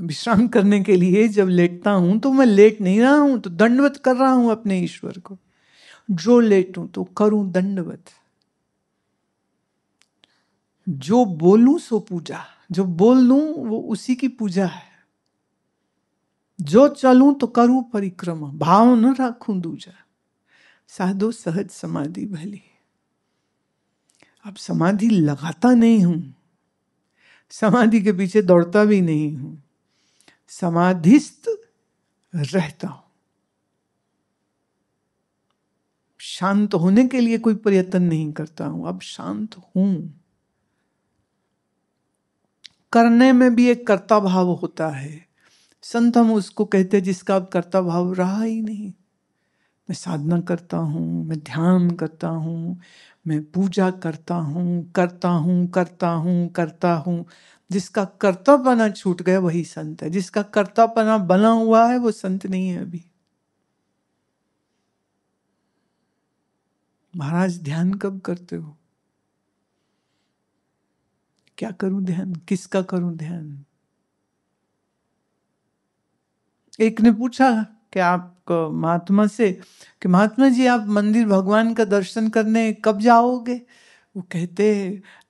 विश्राम करने के लिए जब लेटता हूं तो मैं लेट नहीं रहा हूं तो दंडवत कर रहा हूं अपने ईश्वर को जो लेटूं तो करूं दंडवत जो बोलूं सो पूजा जो बोल लूं वो उसी की पूजा है जो चलूं तो करूं परिक्रमा भाव न रखूं दूजा साधो सहज समाधि भली अब समाधि लगाता नहीं हूं समाधि के पीछे दौड़ता भी नहीं हूं समाधिस्थ रहता हूं शांत होने के लिए कोई प्रयत्न नहीं करता हूं अब शांत हूं करने में भी एक कर्ता भाव होता है संत हम उसको कहते हैं जिसका अब कर्ता भाव रहा ही नहीं मैं साधना करता हूं मैं ध्यान करता हूं मैं पूजा करता हूं करता हूं करता हूं करता हूं जिसका कर्तापना छूट गया वही संत है जिसका कर्तापना बना हुआ है वो संत नहीं है अभी महाराज ध्यान कब करते हो क्या करूं ध्यान किसका करूं ध्यान एक ने पूछा कि आप महात्मा से कि महात्मा जी आप मंदिर भगवान का दर्शन करने कब जाओगे वो कहते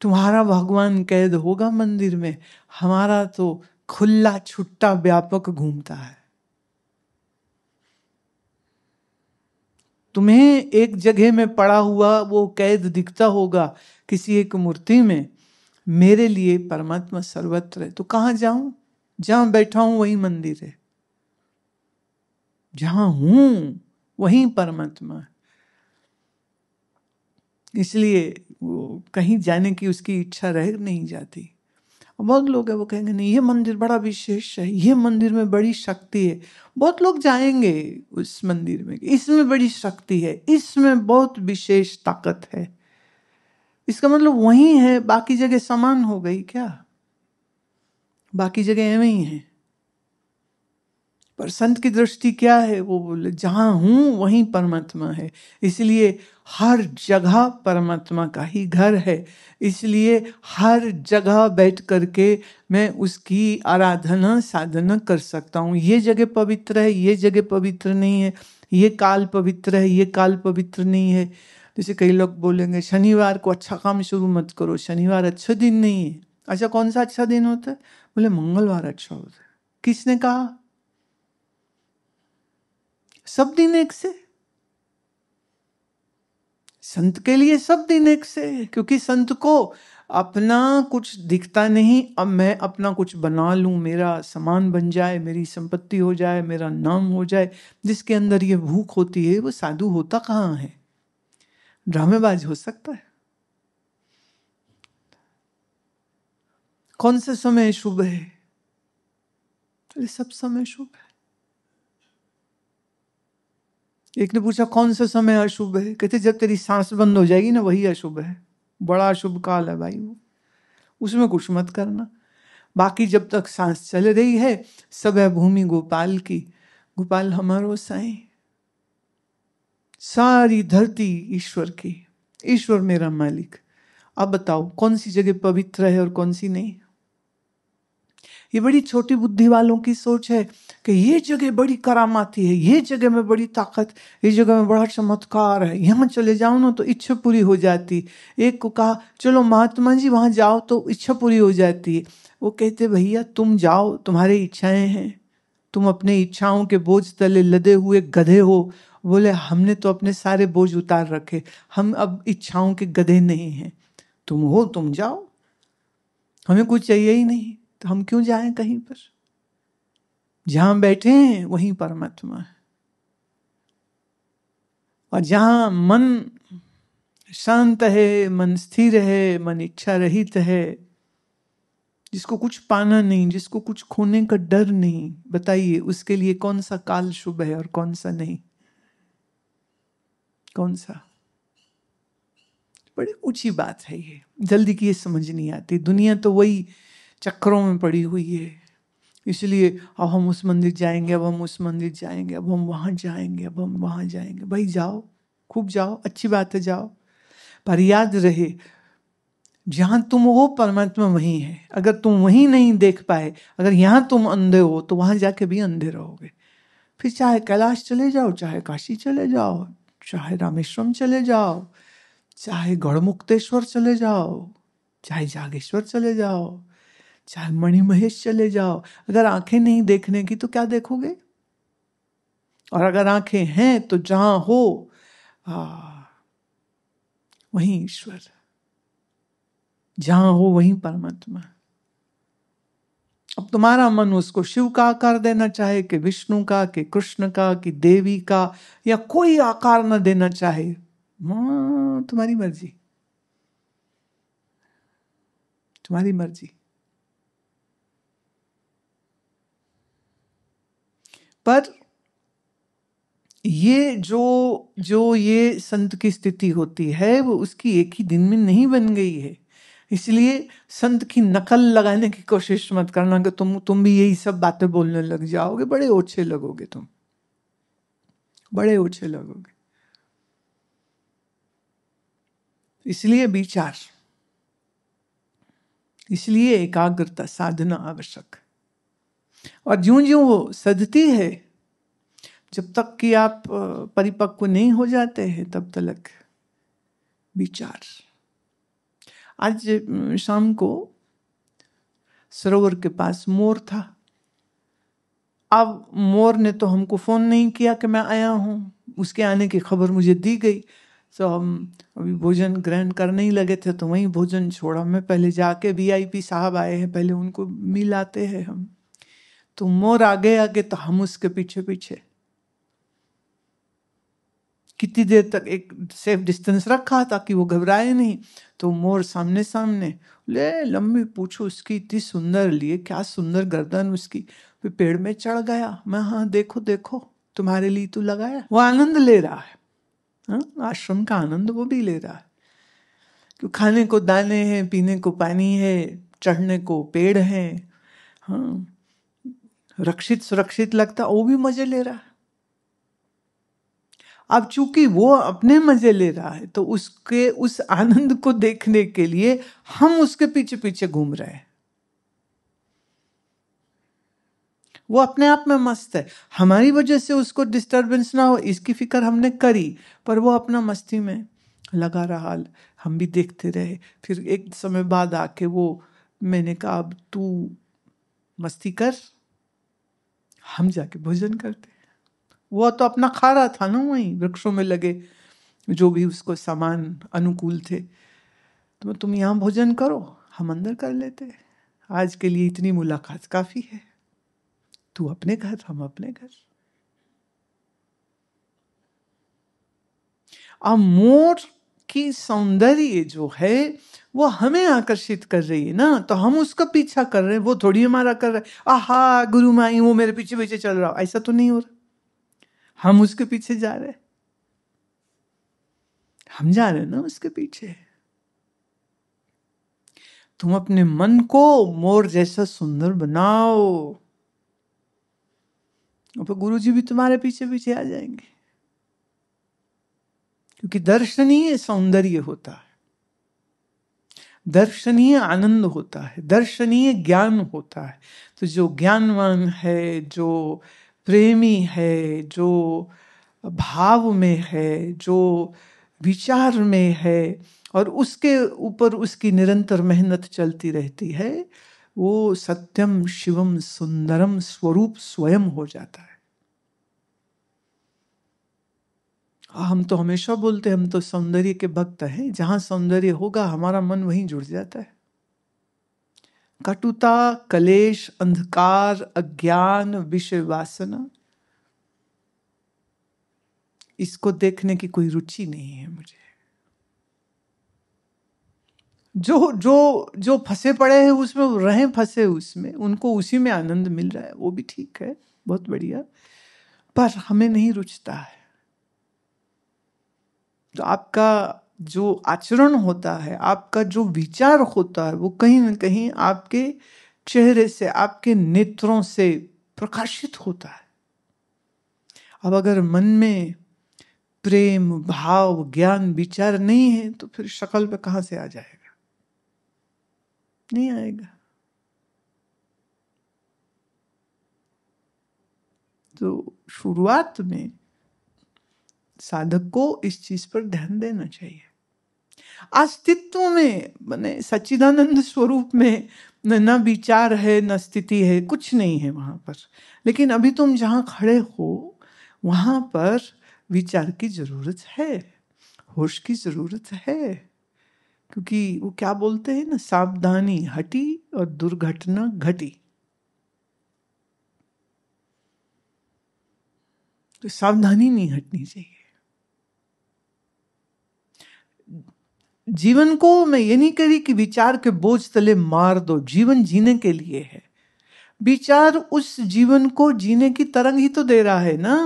तुम्हारा भगवान कैद होगा मंदिर में हमारा तो खुला छुट्टा व्यापक घूमता है तुम्हें एक जगह में पड़ा हुआ वो कैद दिखता होगा किसी एक मूर्ति में मेरे लिए परमात्मा सर्वत्र है तो कहाँ जाऊं जहां बैठा हूं वही मंदिर है जहां हूं वही परमात्मा है इसलिए वो कहीं जाने की उसकी इच्छा रह नहीं जाती बहुत लोग है वो कहेंगे नहीं ये मंदिर बड़ा विशेष है ये मंदिर में बड़ी शक्ति है बहुत लोग जाएंगे उस मंदिर में इसमें बड़ी शक्ति है इसमें बहुत विशेष ताकत है इसका मतलब वही है बाकी जगह समान हो गई क्या बाकी जगह एवं ही है पर संत की दृष्टि क्या है वो बोले जहाँ हूँ वहीं परमात्मा है इसलिए हर जगह परमात्मा का ही घर है इसलिए हर जगह बैठ करके मैं उसकी आराधना साधना कर सकता हूँ ये जगह पवित्र है ये जगह पवित्र नहीं है ये काल पवित्र है ये काल पवित्र नहीं है जैसे कई लोग बोलेंगे शनिवार को अच्छा काम शुरू मत करो शनिवार अच्छा दिन नहीं है अच्छा कौन सा अच्छा दिन होता है बोले मंगलवार अच्छा होता है किसने कहा सब दिन एक से संत के लिए सब दिन एक से क्योंकि संत को अपना कुछ दिखता नहीं अब मैं अपना कुछ बना लूं मेरा सामान बन जाए मेरी संपत्ति हो जाए मेरा नाम हो जाए जिसके अंदर ये भूख होती है वो साधु होता कहाँ है ड्रामेबाज हो सकता है कौन सा समय शुभ है अरे तो सब समय शुभ है एक ने पूछा कौन सा समय अशुभ है कहते जब तेरी सांस बंद हो जाएगी ना वही अशुभ है बड़ा अशुभ काल है भाई वो उसमें कुछ मत करना बाकी जब तक सांस चल रही है सब है भूमि गोपाल की गोपाल हमारो साई सारी धरती ईश्वर की ईश्वर मेरा मालिक अब बताओ कौन सी जगह पवित्र है और कौन सी नहीं ये बड़ी छोटी बुद्धि वालों की सोच है कि ये जगह बड़ी करामाती है ये जगह में बड़ी ताकत ये जगह में बड़ा चमत्कार है यहाँ चले जाओ ना तो इच्छा पूरी हो जाती एक को कहा चलो महात्मा जी वहाँ जाओ तो इच्छा पूरी हो जाती है वो कहते भैया तुम जाओ तुम्हारी इच्छाएं हैं तुम अपने इच्छाओं के बोझ तले लदे हुए गधे हो बोले हमने तो अपने सारे बोझ उतार रखे हम अब इच्छाओं के गधे नहीं हैं तुम हो तुम जाओ हमें कुछ चाहिए ही नहीं तो हम क्यों जाएं कहीं पर जहां बैठे हैं वहीं परमात्मा है और जहां मन शांत है मन स्थिर है मन इच्छा रहित है जिसको कुछ पाना नहीं जिसको कुछ खोने का डर नहीं बताइए उसके लिए कौन सा काल शुभ है और कौन सा नहीं कौन सा बड़ी ऊंची बात है ये जल्दी की ये समझ नहीं आती दुनिया तो वही चक्करों में पड़ी हुई है इसलिए अब हम उस मंदिर जाएंगे अब हम उस मंदिर जाएंगे अब हम वहाँ जाएंगे अब हम वहाँ जाएंगे भाई जाओ खूब जाओ अच्छी बात है जाओ पर याद रहे जहाँ तुम हो परमात्मा वहीं है अगर तुम वहीं नहीं देख पाए अगर यहाँ तुम अंधे हो तो वहाँ जाके भी अंधे रहोगे फिर चाहे कैलाश चले जाओ चाहे काशी चले जाओ चाहे रामेश्वरम चले जाओ चाहे गढ़मुक्तेश्वर चले जाओ चाहे जागेश्वर चले जाओ चाहे मणि महेश चले जाओ अगर आंखें नहीं देखने की तो क्या देखोगे और अगर आंखें हैं तो जहां हो आ, वहीं ईश्वर जहां हो वहीं परमात्मा अब तुम्हारा मन उसको शिव का आकार देना चाहे कि विष्णु का कि कृष्ण का कि देवी का या कोई आकार न देना चाहे तुम्हारी मर्जी तुम्हारी मर्जी पर ये जो जो ये संत की स्थिति होती है वो उसकी एक ही दिन में नहीं बन गई है इसलिए संत की नकल लगाने की कोशिश मत करना कि तुम तुम भी यही सब बातें बोलने लग जाओगे बड़े ओछे लगोगे तुम बड़े ओछे लगोगे इसलिए विचार इसलिए एकाग्रता साधना आवश्यक और ज्यों ज्यों वो सदती है जब तक कि आप परिपक्व नहीं हो जाते हैं तब तक विचार आज शाम को सरोवर के पास मोर था अब मोर ने तो हमको फ़ोन नहीं किया कि मैं आया हूँ उसके आने की खबर मुझे दी गई तो हम अभी भोजन ग्रहण करने ही लगे थे तो वहीं भोजन छोड़ा मैं पहले जाके वीआईपी साहब आए हैं पहले उनको मिलाते हैं हम तो मोर आगे आगे तो हम उसके पीछे पीछे कितनी देर तक एक सेफ डिस्टेंस रखा ताकि वो घबराए नहीं तो मोर सामने सामने ले लंबी पूछो उसकी इतनी सुंदर लिए क्या सुंदर गर्दन उसकी फिर पेड़ में चढ़ गया मैं हाँ देखो देखो तुम्हारे लिए तो लगाया वो आनंद ले रहा है हाँ? आश्रम का आनंद वो भी ले रहा है क्यों खाने को दाने हैं पीने को पानी है चढ़ने को पेड़ है हाँ रक्षित सुरक्षित लगता वो भी मजे ले रहा है अब चूंकि वो अपने मजे ले रहा है तो उसके उस आनंद को देखने के लिए हम उसके पीछे पीछे घूम रहे हैं वो अपने आप में मस्त है हमारी वजह से उसको डिस्टरबेंस ना हो इसकी फिक्र हमने करी पर वो अपना मस्ती में लगा रहा हम भी देखते रहे फिर एक समय बाद आके वो मैंने कहा अब तू मस्ती कर हम जाके भोजन करते हैं वो तो अपना खा रहा था ना वहीं वृक्षों में लगे जो भी उसको सामान अनुकूल थे तो तुम यहाँ भोजन करो हम अंदर कर लेते आज के लिए इतनी मुलाकात काफी है तू अपने घर हम अपने घर अब मोर की सौंदर्य जो है वो हमें आकर्षित कर रही है ना तो हम उसका पीछा कर रहे हैं वो थोड़ी हमारा कर रहा है आहा गुरु माई वो मेरे पीछे पीछे चल रहा ऐसा तो नहीं हो रहा हम उसके पीछे जा रहे हैं हम जा रहे हैं ना उसके पीछे तुम अपने मन को मोर जैसा सुंदर बनाओ और गुरु जी भी तुम्हारे पीछे पीछे आ जाएंगे क्योंकि दर्शन ही सौंदर्य होता है दर्शनीय आनंद होता है दर्शनीय ज्ञान होता है तो जो ज्ञानवान है जो प्रेमी है जो भाव में है जो विचार में है और उसके ऊपर उसकी निरंतर मेहनत चलती रहती है वो सत्यम शिवम सुंदरम स्वरूप स्वयं हो जाता है हम तो हमेशा बोलते हम तो सौंदर्य के भक्त हैं जहाँ सौंदर्य होगा हमारा मन वहीं जुड़ जाता है कटुता कलेश अंधकार अज्ञान विषय वासना इसको देखने की कोई रुचि नहीं है मुझे जो जो जो फंसे पड़े हैं उसमें रहे फंसे उसमें उनको उसी में आनंद मिल रहा है वो भी ठीक है बहुत बढ़िया पर हमें नहीं रुचता है तो आपका जो आचरण होता है आपका जो विचार होता है वो कहीं ना कहीं आपके चेहरे से आपके नेत्रों से प्रकाशित होता है अब अगर मन में प्रेम भाव ज्ञान विचार नहीं है तो फिर शक्ल पे कहां से आ जाएगा नहीं आएगा तो शुरुआत में साधक को इस चीज पर ध्यान देना चाहिए अस्तित्व में मैंने सच्चिदानंद स्वरूप में न विचार है न स्थिति है कुछ नहीं है वहाँ पर लेकिन अभी तुम जहाँ खड़े हो वहाँ पर विचार की जरूरत है होश की जरूरत है क्योंकि वो क्या बोलते हैं ना सावधानी हटी और दुर्घटना घटी तो सावधानी नहीं हटनी चाहिए जीवन को मैं ये नहीं करी कि विचार के बोझ तले मार दो जीवन जीने के लिए है विचार उस जीवन को जीने की तरंग ही तो दे रहा है ना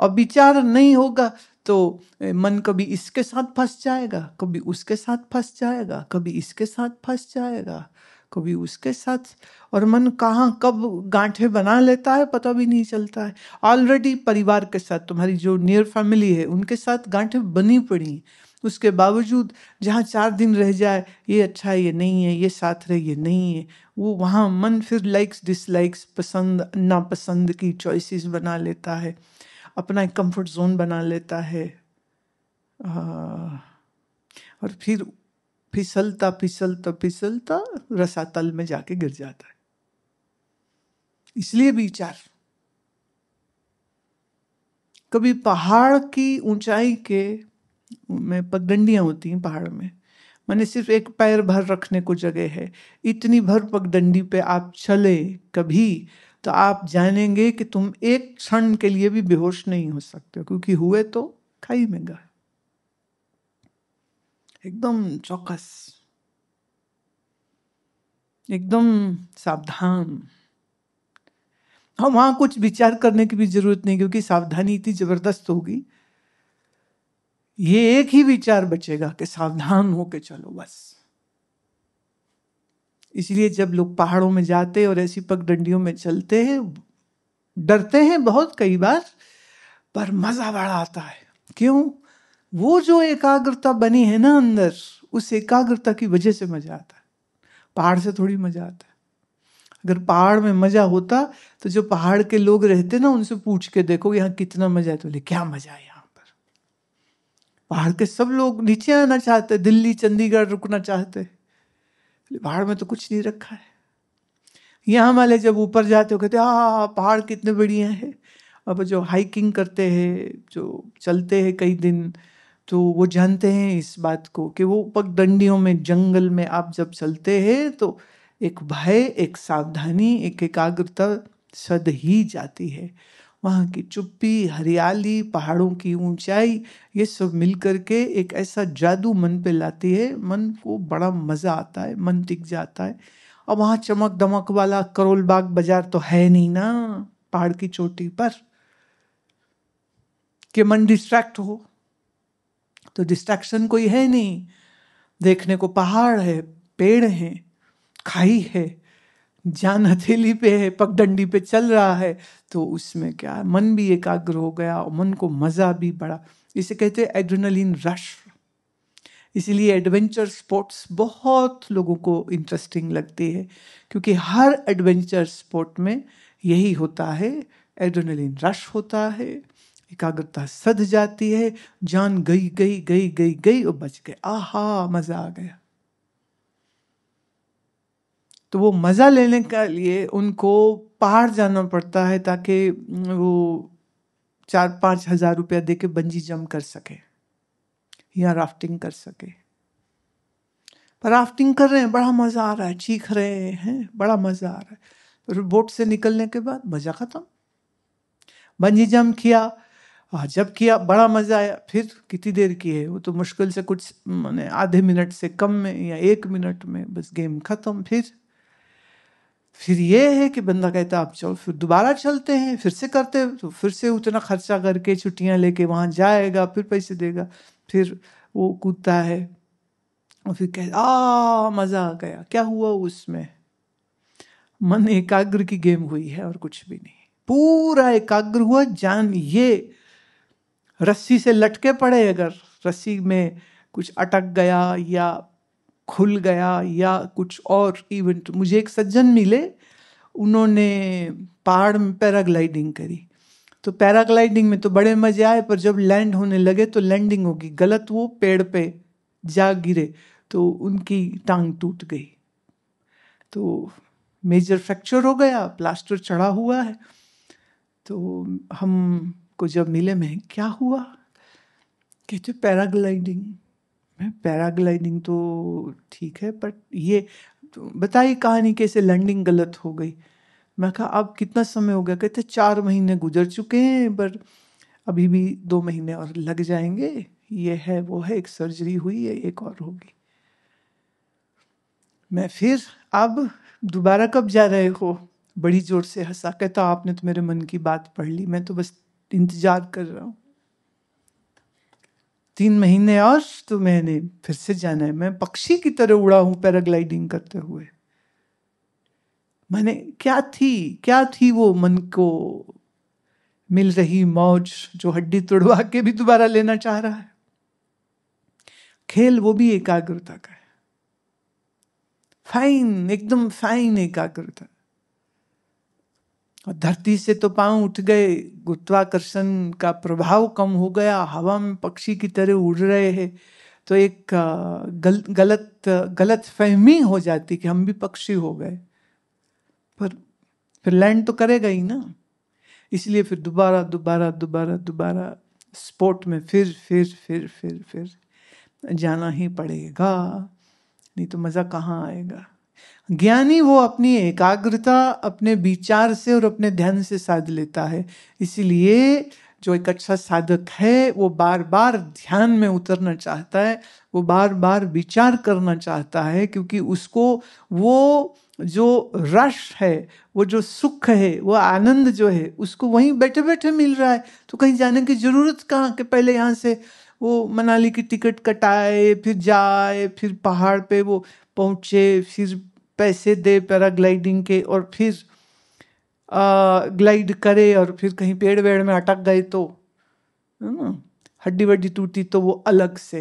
और विचार नहीं होगा तो मन कभी इसके साथ फंस जाएगा कभी उसके साथ फंस जाएगा कभी इसके साथ फंस जाएगा कभी उसके साथ और मन कहाँ कब गांठे बना लेता है पता भी नहीं चलता है ऑलरेडी परिवार के साथ तुम्हारी जो नियर फैमिली है उनके साथ गांठे बनी पड़ी उसके बावजूद जहाँ चार दिन रह जाए ये अच्छा है ये नहीं है ये साथ रहे ये नहीं है वो वहाँ मन फिर लाइक्स डिसलाइक्स पसंद नापसंद की चॉइसेस बना लेता है अपना एक कंफर्ट जोन बना लेता है और फिर फिसलता फिसलता फिसलता रसातल में जाके गिर जाता है इसलिए विचार कभी पहाड़ की ऊंचाई के में पगडंडियां होती हैं पहाड़ में मैंने सिर्फ एक पैर भर रखने को जगह है इतनी भर पगडंडी पे आप चले कभी तो आप जानेंगे कि तुम एक क्षण के लिए भी बेहोश नहीं हो सकते क्योंकि हुए तो खाई में गए एकदम चौकस एकदम सावधान हम वहां कुछ विचार करने की भी जरूरत नहीं क्योंकि सावधानी इतनी जबरदस्त होगी ये एक ही विचार बचेगा कि सावधान होके चलो बस इसलिए जब लोग पहाड़ों में जाते और ऐसी पगडंडियों में चलते हैं डरते हैं बहुत कई बार पर मजा बड़ा आता है क्यों वो जो एकाग्रता बनी है ना अंदर उस एकाग्रता की वजह से मजा आता है पहाड़ से थोड़ी मजा आता है अगर पहाड़ में मजा होता तो जो पहाड़ के लोग रहते ना उनसे पूछ के देखो यहाँ कितना मजा है तो बोले क्या मजा है यहाँ पर पहाड़ के सब लोग नीचे आना चाहते दिल्ली चंडीगढ़ रुकना चाहते पहाड़ में तो कुछ नहीं रखा है यहाँ वाले जब ऊपर जाते हो कहते हा हाँ, पहाड़ कितने बढ़िया है अब जो हाइकिंग करते हैं जो चलते हैं कई दिन तो वो जानते हैं इस बात को कि वो पगडंडियों में जंगल में आप जब चलते हैं तो एक भय एक सावधानी एक एकाग्रता सद ही जाती है वहाँ की चुप्पी हरियाली पहाड़ों की ऊंचाई ये सब मिलकर के एक ऐसा जादू मन पे लाती है मन को बड़ा मज़ा आता है मन टिक जाता है और वहाँ चमक दमक वाला करोल बाग बाजार तो है नहीं ना पहाड़ की चोटी पर कि मन डिस्ट्रैक्ट हो तो डिस्ट्रैक्शन कोई है नहीं देखने को पहाड़ है पेड़ है खाई है जान हथेली पे है पगडंडी पे चल रहा है तो उसमें क्या है मन भी एकाग्र हो गया और मन को मज़ा भी बढ़ा इसे कहते हैं एड्रेनलिन रश इसीलिए एडवेंचर स्पोर्ट्स बहुत लोगों को इंटरेस्टिंग लगती है क्योंकि हर एडवेंचर स्पोर्ट में यही होता है एड्रेनलिन रश होता है एकाग्रता सध जाती है जान गई गई गई गई गई और बच गए आहा मजा आ गया तो वो मज़ा लेने के लिए उनको पहाड़ जाना पड़ता है ताकि वो चार पांच हज़ार रुपया दे के बंजी जम कर सके या राफ्टिंग कर सके पर राफ्टिंग कर रहे हैं बड़ा मज़ा आ रहा है चीख रहे हैं बड़ा मज़ा आ रहा है बोट से निकलने के बाद मज़ा ख़त्म बंजी जम किया हाँ जब किया बड़ा मज़ा आया फिर कितनी देर की है वो तो मुश्किल से कुछ मैंने आधे मिनट से कम में या एक मिनट में बस गेम ख़त्म फिर फिर ये है कि बंदा कहता है आप चलो फिर दोबारा चलते हैं फिर से करते तो फिर से उतना खर्चा करके छुट्टियां लेके वहाँ जाएगा फिर पैसे देगा फिर वो कूदता है और फिर कह आ मज़ा आ गया क्या हुआ उसमें मन एकाग्र की गेम हुई है और कुछ भी नहीं पूरा एकाग्र हुआ जान ये रस्सी से लटके पड़े अगर रस्सी में कुछ अटक गया या खुल गया या कुछ और इवेंट मुझे एक सज्जन मिले उन्होंने पहाड़ में पैराग्लाइडिंग करी तो पैराग्लाइडिंग में तो बड़े मजे आए पर जब लैंड होने लगे तो लैंडिंग होगी गलत वो पेड़ पे जा गिरे तो उनकी टांग टूट गई तो मेजर फ्रैक्चर हो गया प्लास्टर चढ़ा हुआ है तो हम को जब मिले मैं क्या हुआ कहते पैराग्लाइडिंग मैं पैराग्लाइडिंग तो ठीक है बट ये तो बताइए कहानी कैसे लैंडिंग गलत हो गई मैं कहा अब कितना समय हो गया कहते चार महीने गुजर चुके हैं पर अभी भी दो महीने और लग जाएंगे ये है वो है एक सर्जरी हुई है एक और होगी मैं फिर अब दोबारा कब जा रहे हो बड़ी जोर से हंसा कहता आपने तो मेरे मन की बात पढ़ ली मैं तो बस इंतजार कर रहा हूँ तीन महीने और तो मैंने फिर से जाना है मैं पक्षी की तरह उड़ा हूं पैराग्लाइडिंग करते हुए मैंने क्या थी क्या थी वो मन को मिल रही मौज जो हड्डी तोड़वा के भी दोबारा लेना चाह रहा है खेल वो भी एकाग्रता का है फाइन एकदम फाइन एकाग्रता और धरती से तो पांव उठ गए गुरुत्वाकर्षण का प्रभाव कम हो गया हवा में पक्षी की तरह उड़ रहे हैं तो एक गल, गलत गलत फहमी हो जाती कि हम भी पक्षी हो गए पर फिर लैंड तो करेगा ही ना इसलिए फिर दोबारा दोबारा दोबारा दोबारा स्पोर्ट में फिर फिर फिर फिर फिर जाना ही पड़ेगा नहीं तो मज़ा कहाँ आएगा ज्ञानी वो अपनी एकाग्रता अपने विचार से और अपने ध्यान से साध लेता है इसीलिए जो एक अच्छा साधक है वो बार बार ध्यान में उतरना चाहता है वो बार बार विचार करना चाहता है क्योंकि उसको वो जो रश है वो जो सुख है वो आनंद जो है उसको वहीं बैठे बैठे मिल रहा है तो कहीं जाने की ज़रूरत कहाँ कि पहले यहाँ से वो मनाली की टिकट कटाए फिर जाए फिर पहाड़ पे वो पहुँचे फिर पैसे दे पैराग्लाइडिंग के और फिर ग्लाइड करे और फिर कहीं पेड़ वेड़ में अटक गए तो हड्डी वड्डी टूटी तो वो अलग से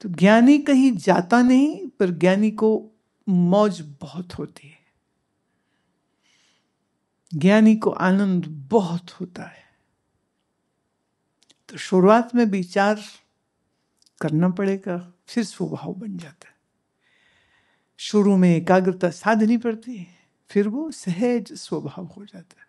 तो ज्ञानी कहीं जाता नहीं पर ज्ञानी को मौज बहुत होती है ज्ञानी को आनंद बहुत होता है तो शुरुआत में विचार करना पड़ेगा फिर स्वभाव बन जाता है शुरू में एकाग्रता साधनी पड़ती है फिर वो सहज स्वभाव हो जाता है